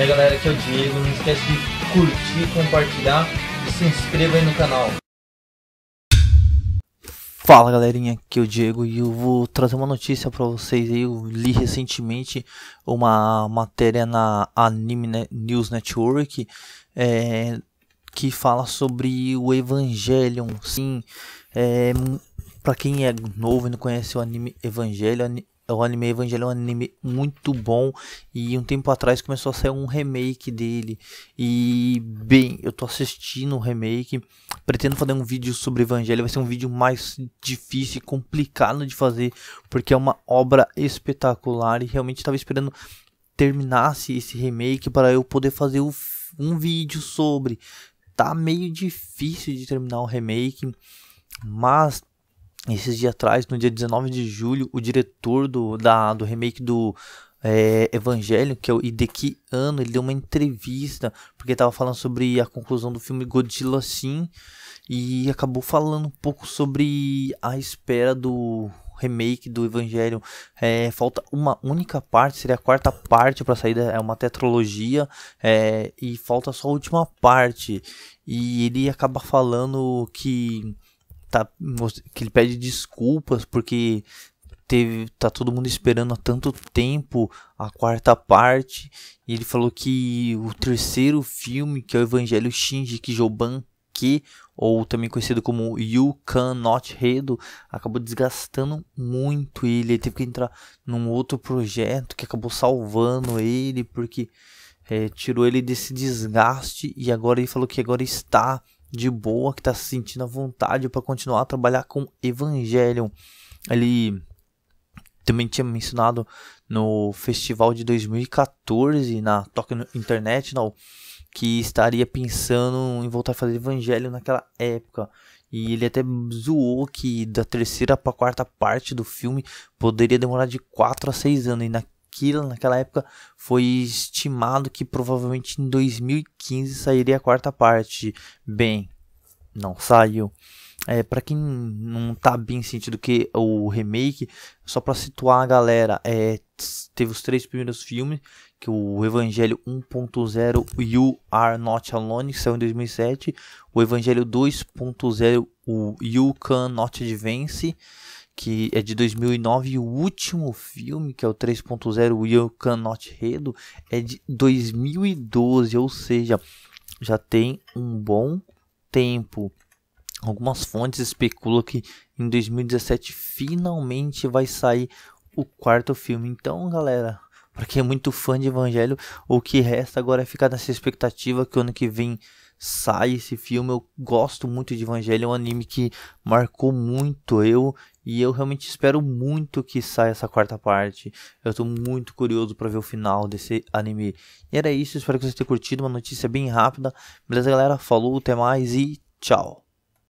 E aí galera, aqui é o Diego, não esquece de curtir, compartilhar e se inscreva aí no canal. Fala galerinha, aqui é o Diego e eu vou trazer uma notícia para vocês aí. Eu li recentemente uma matéria na Anime News Network é, que fala sobre o Evangelion. Sim, é, para quem é novo e não conhece o anime Evangelion, é o anime Evangelho é um anime muito bom e um tempo atrás começou a sair um remake dele. E bem, eu tô assistindo o remake, pretendo fazer um vídeo sobre Evangelho, vai ser um vídeo mais difícil e complicado de fazer, porque é uma obra espetacular e realmente estava esperando terminasse esse remake para eu poder fazer um vídeo sobre. Tá meio difícil de terminar o remake, mas esses dias atrás, no dia 19 de julho, o diretor do, da, do remake do é, Evangelho, que é o Hideki ano ele deu uma entrevista, porque estava falando sobre a conclusão do filme Godzilla Sim, e acabou falando um pouco sobre a espera do remake do Evangelho. É, falta uma única parte, seria a quarta parte para sair, é uma tetralogia, é, e falta só a última parte. E ele acaba falando que tá que ele pede desculpas porque teve tá todo mundo esperando há tanto tempo a quarta parte e ele falou que o terceiro filme que é o Evangelho Shinji Kijoban que ou também conhecido como You Not Redo acabou desgastando muito ele, ele teve que entrar num outro projeto que acabou salvando ele porque é, tirou ele desse desgaste e agora ele falou que agora está de boa, que está se sentindo à vontade para continuar a trabalhar com Evangelion. Ele também tinha mencionado no festival de 2014 na Tokyo International que estaria pensando em voltar a fazer Evangelho naquela época. E ele até zoou que da terceira para quarta parte do filme poderia demorar de 4 a 6 anos. E na Aquilo naquela época foi estimado que provavelmente em 2015 sairia a quarta parte. Bem, não saiu. É, para quem não tá bem sentido que o remake, só para situar a galera, é, teve os três primeiros filmes, que o Evangelho 1.0 You Are Not Alone, que saiu em 2007, o Evangelho 2.0 o You Can Not Advance, que é de 2009 e o último filme, que é o 3.0 Will Cannot Redo, é de 2012, ou seja, já tem um bom tempo. Algumas fontes especulam que em 2017 finalmente vai sair o quarto filme. Então, galera, para quem é muito fã de Evangelho, o que resta agora é ficar nessa expectativa que o ano que vem sai esse filme. Eu gosto muito de Evangelho, é um anime que marcou muito eu e eu realmente espero muito que saia essa quarta parte. Eu estou muito curioso para ver o final desse anime. E era isso, espero que vocês tenham curtido, uma notícia bem rápida. Beleza, galera? Falou, até mais e tchau.